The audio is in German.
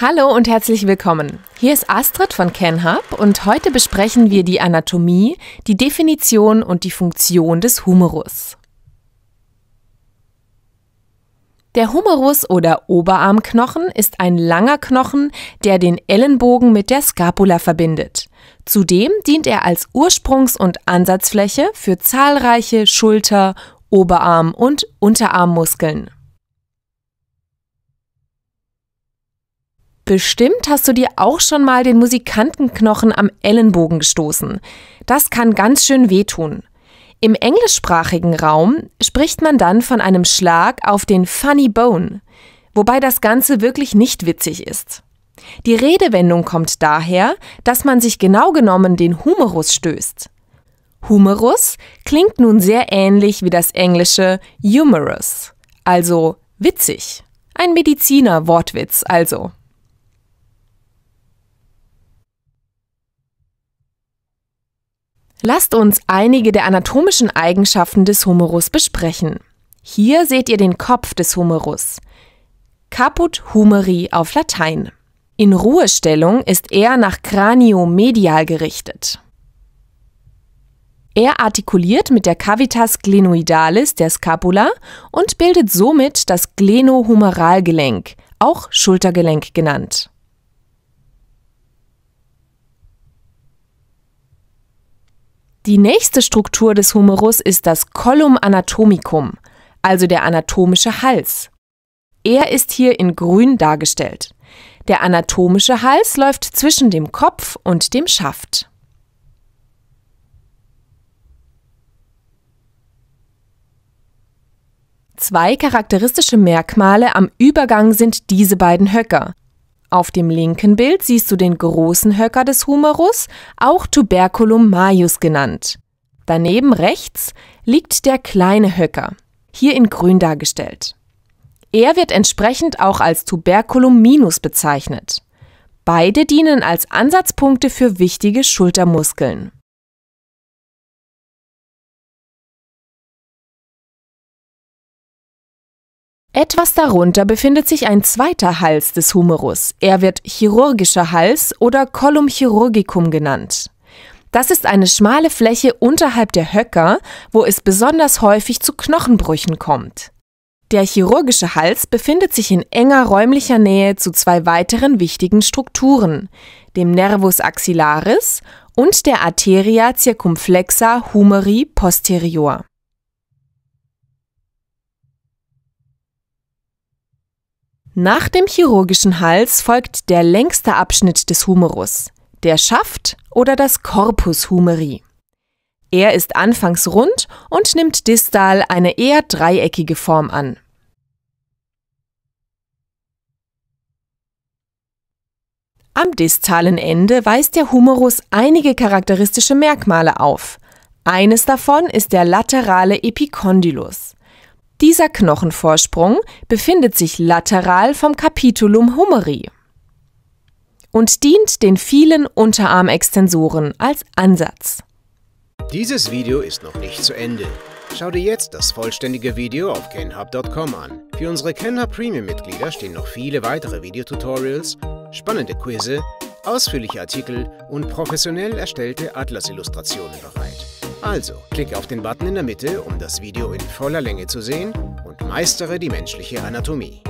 Hallo und herzlich willkommen. Hier ist Astrid von Kenhub und heute besprechen wir die Anatomie, die Definition und die Funktion des Humerus. Der Humerus oder Oberarmknochen ist ein langer Knochen, der den Ellenbogen mit der Scapula verbindet. Zudem dient er als Ursprungs- und Ansatzfläche für zahlreiche Schulter-, Oberarm- und Unterarmmuskeln. Bestimmt hast du dir auch schon mal den Musikantenknochen am Ellenbogen gestoßen. Das kann ganz schön wehtun. Im englischsprachigen Raum spricht man dann von einem Schlag auf den Funny Bone, wobei das Ganze wirklich nicht witzig ist. Die Redewendung kommt daher, dass man sich genau genommen den Humerus stößt. Humerus klingt nun sehr ähnlich wie das englische humorous, also witzig. Ein Mediziner-Wortwitz also. Lasst uns einige der anatomischen Eigenschaften des Humerus besprechen. Hier seht ihr den Kopf des Humerus. Caput humeri auf Latein. In Ruhestellung ist er nach medial gerichtet. Er artikuliert mit der Cavitas glenoidalis der Scapula und bildet somit das Glenohumeralgelenk, auch Schultergelenk genannt. Die nächste Struktur des Humerus ist das Collum anatomicum, also der anatomische Hals. Er ist hier in grün dargestellt. Der anatomische Hals läuft zwischen dem Kopf und dem Schaft. Zwei charakteristische Merkmale am Übergang sind diese beiden Höcker, auf dem linken Bild siehst du den großen Höcker des Humerus, auch Tuberculum majus genannt. Daneben rechts liegt der kleine Höcker, hier in grün dargestellt. Er wird entsprechend auch als Tuberculum minus bezeichnet. Beide dienen als Ansatzpunkte für wichtige Schultermuskeln. Etwas darunter befindet sich ein zweiter Hals des Humerus. Er wird chirurgischer Hals oder Colum chirurgicum genannt. Das ist eine schmale Fläche unterhalb der Höcker, wo es besonders häufig zu Knochenbrüchen kommt. Der chirurgische Hals befindet sich in enger räumlicher Nähe zu zwei weiteren wichtigen Strukturen, dem Nervus axillaris und der Arteria circumflexa humeri posterior. Nach dem chirurgischen Hals folgt der längste Abschnitt des Humerus, der Schaft oder das Corpus humeri. Er ist anfangs rund und nimmt distal eine eher dreieckige Form an. Am distalen Ende weist der Humerus einige charakteristische Merkmale auf. Eines davon ist der laterale Epikondylus. Dieser Knochenvorsprung befindet sich lateral vom Capitulum humeri und dient den vielen Unterarmextensoren als Ansatz. Dieses Video ist noch nicht zu Ende. Schau dir jetzt das vollständige Video auf kenhub.com an. Für unsere Kenhub Premium-Mitglieder stehen noch viele weitere Videotutorials, spannende Quizze, ausführliche Artikel und professionell erstellte Atlas-Illustrationen bereit. Also, klick auf den Button in der Mitte, um das Video in voller Länge zu sehen und meistere die menschliche Anatomie.